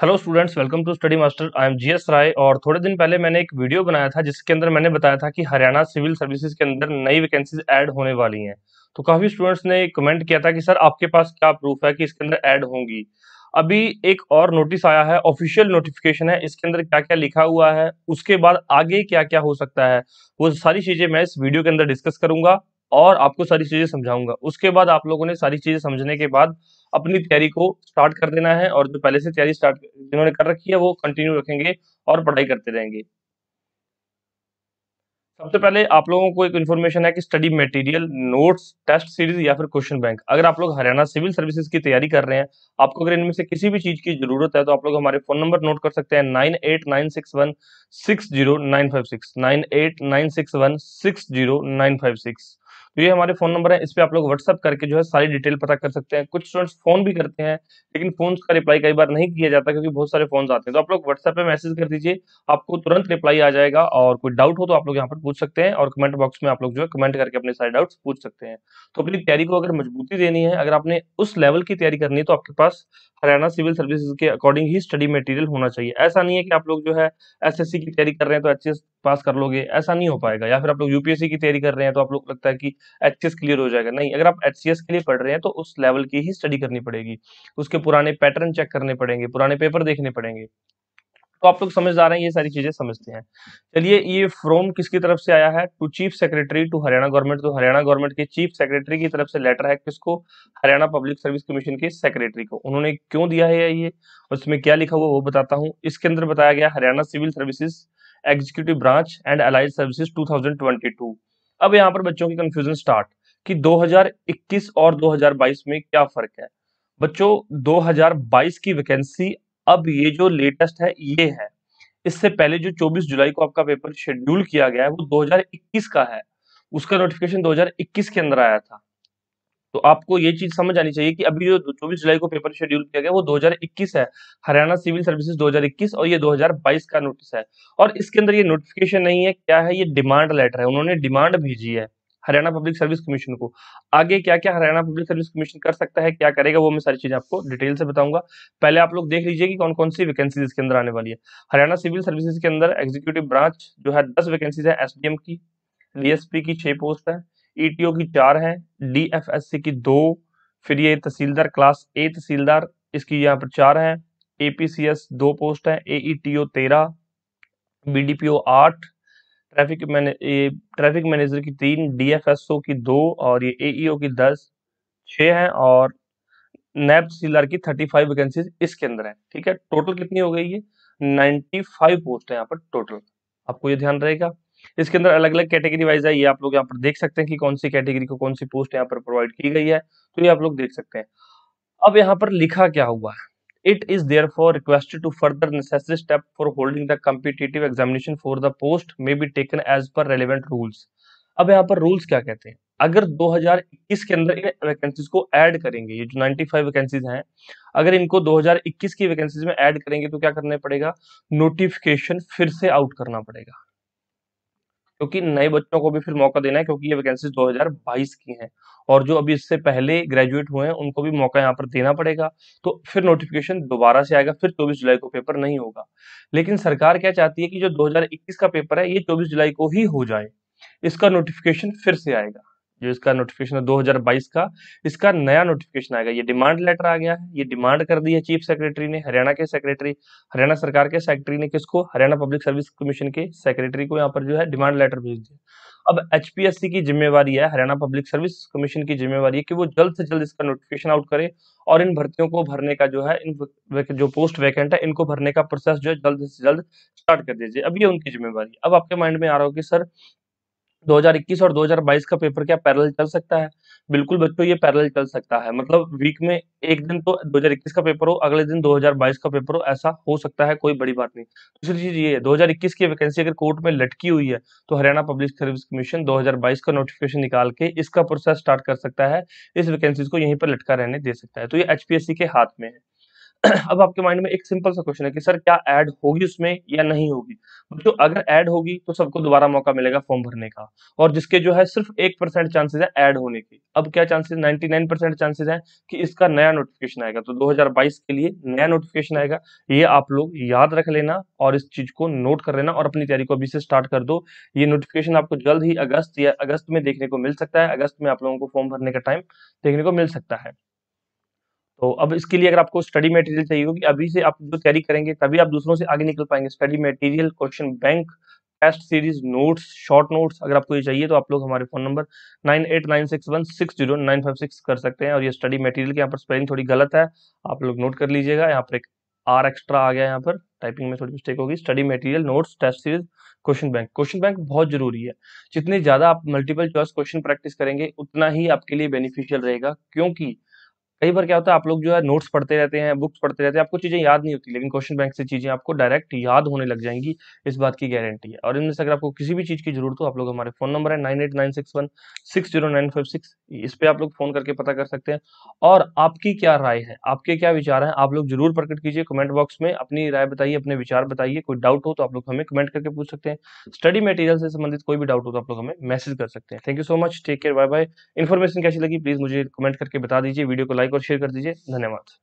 hello students welcome to study master I am GS Rai और थोड़े दिन पहले मैंने एक वीडियो बनाया था जिसके अंदर मैंने बताया था कि हरियाणा सिविल सर्विसेज के अंदर नई वैकेंसीज ऐड होने वाली हैं तो काफ़ी स्टूडेंट्स ने कमेंट किया था कि सर आपके पास क्या प्रूफ है कि इसके अंदर ऐड होंगी अभी एक और नोटिस आया है ऑफिशियल नोटिफिकेशन है इसके अंदर क्या क्या लिखा हुआ है उसके बाद आगे क्या क्या हो सकता है वो सारी चीज़ें मैं इस वीडियो के अंदर डिस्कस करूंगा और आपको सारी चीज़ें समझाऊंगा उसके बाद आप लोगों ने सारी चीज़ें समझने के बाद अपनी तैयारी को स्टार्ट कर देना है और जो पहले से तैयारी स्टार्ट जिन्होंने कर रखी है वो कंटिन्यू रखेंगे और पढ़ाई करते रहेंगे सबसे पहले आप लोगों को एक इन्फॉर्मेशन है कि study material notes test series या फिर क्वेश्चन बैंक अगर आप लोग हरियाणा सिविल सर्विसेज की तैयारी कर रहे हैं आपको अगर इनमें से किसी भी चीज की जरूरत है तो आप लोग हमारे फोन नंबर नोट कर सकते हैं nine eight nine six one six zero nine five six nine eight nine six one six zero nine five six तो ये हमारे फोन नंबर है इस पर आप लोग व्हाट्सअप करके जो है सारी डिटेल पता कर सकते हैं कुछ स्टूडेंट्स फोन भी करते हैं लेकिन फोन का रिप्लाई कई बार नहीं किया जाता क्योंकि बहुत सारे फोन आते हैं तो आप लोग व्हाट्सएप पे मैसेज कर दीजिए आपको तुरंत रिप्लाई आ जाएगा और कोई डाउट हो तो आप लोग यहाँ पर पूछ सकते हैं और कमेंट बॉक्स में आप लोग जो है कमेंट करके अपने सारे डाउट्स पूछ सकते हैं तो अपनी तैयारी को अगर मजबूती देनी है अगर आपने उस लेवल की तैयारी करनी है तो आपके पास हरियाणा सिविल सर्विसेज के अकॉर्डिंग ही स्टडी मटेरियल होना चाहिए ऐसा नहीं है कि आप लोग जो है एस की तैयारी कर रहे हैं तो एच पास कर लोगे ऐसा नहीं हो पाएगा या फिर आप लोग यूपीएससी की तैयारी कर रहे हैं तो आप लोग लगता है कि एच क्लियर हो जाएगा नहीं अगर आप एच के लिए पढ़ रहे हैं तो उस लेवल की ही स्टडी करनी पड़ेगी उसके पुराने पैटर्न चेक करने पड़ेंगे पुराने पेपर देखने पड़ेंगे तो आप लोग समझ जा रहे हैं ये सारी चीजें समझते हैं चलिए ये फ्रॉम किसकी तरफ से आया है to chief secretary to Haryana government तो हरियाणा गवर्नमेंट के चीफ सेक्रेटरी की तरफ से लेटर है किसको हरियाणा पब्लिक सर्विस कमीशन के सेक्रेटरी को उन्होंने क्यों दिया है ये उसमें क्या लिखा हुआ वो बताता हूँ इसके अंदर बताया गया Haryana civil services executive branch and allied services 2022 अब यहाँ पर बच्चों की कंफ्यूजन स्टार्ट कि 2021 और 2022 में क्या फर्क है बच्चों 2022 की वैकेंसी अब ये जो लेटेस्ट है ये है इससे पहले जो 24 जुलाई को आपका पेपर शेड्यूल किया गया है वो 2021 का है उसका नोटिफिकेशन 2021 के अंदर आया था तो आपको ये चीज समझ आनी चाहिए कि अभी जो 24 जुलाई को पेपर शेड्यूल किया गया वो 2021 है हरियाणा सिविल सर्विसेज 2021 और ये 2022 का नोटिस है और इसके अंदर ये नोटिफिकेशन नहीं है क्या है ये डिमांड लेटर है उन्होंने डिमांड भेजी है हरियाणा पब्लिक सर्विस कमीशन को आगे क्या क्या हरियाणा पब्लिक सर्विस कमीशन कर सकता है क्या करेगा वो मैं सारी चीजें आपको डिटेल से बताऊंगा पहले आप लोग देख लीजिए कि कौन कौन सी वैकेंसीज इसके अंदर आने वाली है हरियाणा सिविल सर्विसेज के अंदर एग्जीक्यूटिव ब्रांच जो है दस वैकेंसीज है एसडीएम की डीएसपी की छह पोस्ट है ईटीओ e की चार है डीएफएससी की दो फिर ये तहसीलदार क्लास ए तहसीलदार इसकी यहाँ पर चार है एपीसीएस दो पोस्ट है एईटीओ तेरह बीडीपीओ आठ ट्रैफिक मैने ट्रैफिक मैनेजर की तीन डीएफएसओ की दो और ये एईओ e की दस छः हैं और नैब तहसीलदार की थर्टी फाइव वैकेंसीज इसके अंदर है ठीक है टोटल कितनी हो गई ये नाइन्टी फाइव पोस्ट है यहाँ पर टोटल आपको ये ध्यान रहेगा इसके अंदर अलग अलग कैटेगरी वाइज है ये आप लोग यहाँ पर देख सकते हैं कि कौन सी कैटेगरी को कौन सी पोस्ट यहाँ पर प्रोवाइड की गई है तो ये आप लोग देख सकते हैं अब यहाँ पर लिखा क्या हुआ है it is there for requested to further necessary step for holding the competitive examination for the post may be taken as per relevant rules अब यहाँ पर रूल्स क्या कहते हैं अगर 2021 के अंदर इन वैकेंसीज को ऐड करेंगे ये जो 95 वैकेंसीज हैं अगर इनको 2021 की वैकेंसीज में ऐड करेंगे तो क्या करना पड़ेगा नोटिफिकेशन फिर से आउट करना पड़ेगा क्योंकि नए बच्चों को भी फिर मौका देना है क्योंकि ये वैकेंसी दो की है और जो अभी इससे पहले ग्रेजुएट हुए हैं उनको भी मौका यहाँ पर देना पड़ेगा तो फिर नोटिफिकेशन दोबारा से आएगा फिर 24 जुलाई को पेपर नहीं होगा लेकिन सरकार क्या चाहती है कि जो 2021 का पेपर है ये 24 जुलाई को ही हो जाए इसका नोटिफिकेशन फिर से आएगा जो इसका नोटिफिकेशन है 2022 का इसका नया नोटिफिकेशन आएगा ये डिमांड लेटर आ गया है ये डिमांड कर दी है चीफ सेक्रेटरी ने हरियाणा के सेक्रेटरी हरियाणा सरकार के सेक्रेटरी ने किसको हरियाणा पब्लिक सर्विस कमीशन के सेक्रेटरी को यहाँ पर जो है डिमांड लेटर भेज दिया अब एचपीएससी की जिम्मेवारी है हरियाणा पब्लिक सर्विस कमीशन की जिम्मेवारी है कि वो जल्द से जल्द इसका नोटिफिकेशन आउट करे और इन भर्तियों को भरने का जो है इन जो पोस्ट वैकेंट है इनको भरने का प्रोसेस जो है जल्द से जल्द स्टार्ट कर दीजिए अब ये उनकी जिम्मेवारी अब आपके माइंड में आ रहा हो कि सर 2021 और 2022 का पेपर क्या पैरेलल चल सकता है बिल्कुल बच्चों ये पैरेलल चल सकता है मतलब वीक में एक दिन तो 2021 का पेपर हो अगले दिन 2022 का पेपर हो ऐसा हो सकता है कोई बड़ी बात नहीं दूसरी चीज ये है 2021 की वैकेंसी अगर कोर्ट में लटकी हुई है तो हरियाणा पब्लिक सर्विस कमीशन 2022 का नोटिफिकेशन निकाल के इसका प्रोसेस स्टार्ट कर सकता है इस वैकेंसी को यहीं पर लटका रहने दे सकता है तो ये एचपीएससी के हाथ में है अब आपके माइंड में एक सिंपल सा क्वेश्चन है कि सर क्या ऐड होगी उसमें या नहीं होगी तो अगर ऐड होगी तो सबको दोबारा मौका मिलेगा फॉर्म भरने का और जिसके जो है सिर्फ एक परसेंट चांसेस है ऐड होने की अब क्या चांसेस 99 परसेंट चांसेस है कि इसका नया नोटिफिकेशन आएगा तो 2022 के लिए नया नोटिफिकेशन आएगा ये आप लोग याद रख लेना और इस चीज को नोट कर लेना और अपनी तैयारी को अभी से स्टार्ट कर दो ये नोटिफिकेशन आपको जल्द ही अगस्त या अगस्त में देखने को मिल सकता है अगस्त में आप लोगों को फॉर्म भरने का टाइम देखने को मिल सकता है तो अब इसके लिए अगर आपको स्टडी मटेरियल चाहिए होगी अभी से आप जो तैयारी करेंगे तभी आप दूसरों से आगे निकल पाएंगे study material question bank test series notes short notes अगर आपको ये चाहिए तो आप लोग हमारे phone number nine eight nine six one six zero nine five six कर सकते हैं और ये स्टडी मटेरियल के यहाँ पर स्पेलिंग थोड़ी गलत है आप लोग नोट कर लीजिएगा यहाँ पर एक आर एक्स्ट्रा आ गया यहाँ पर टाइपिंग में थोड़ी मिस्टेक होगी study material notes test series question bank question bank बहुत जरूरी है जितने ज्यादा आप मल्टीपल चॉइस क्वेश्चन प्रैक्टिस करेंगे उतना ही आपके लिए बेनिफिशियल रहेगा क्योंकि कई बार क्या होता है आप लोग जो है नोट्स पढ़ते रहते हैं बुक्स पढ़ते रहते हैं आपको चीज़ें याद नहीं होती लेकिन क्वेश्चन बैंक से चीज़ें आपको डायरेक्ट याद होने लग जाएंगी इस बात की गारंटी है और इनमें से अगर आपको किसी भी चीज़ की जरूरत हो आप लोग हमारे फ़ोन नंबर है nine eight nine six one six zero nine five six इस पर आप लोग फ़ोन करके पता कर सकते हैं और आपकी क्या राय है आपके क्या विचार है आप लोग जरूर प्रकट कीजिए कमेंट बॉक्स में अपनी राय बताइए अपने विचार बताइए कोई डाउट हो तो आप लोग हमें कमेंट करके पूछ सकते हैं स्टडी मटेरियल से संबंधित कोई भी डाउट हो तो आप लोग हमें मैसेज कर सकते हैं thank you so much take care bye bye information कैसी लगी प्लीज़ मुझे कमेंट करके बता दीजिए वीडियो को लाइक लाइक और शेयर कर दीजिए धन्यवाद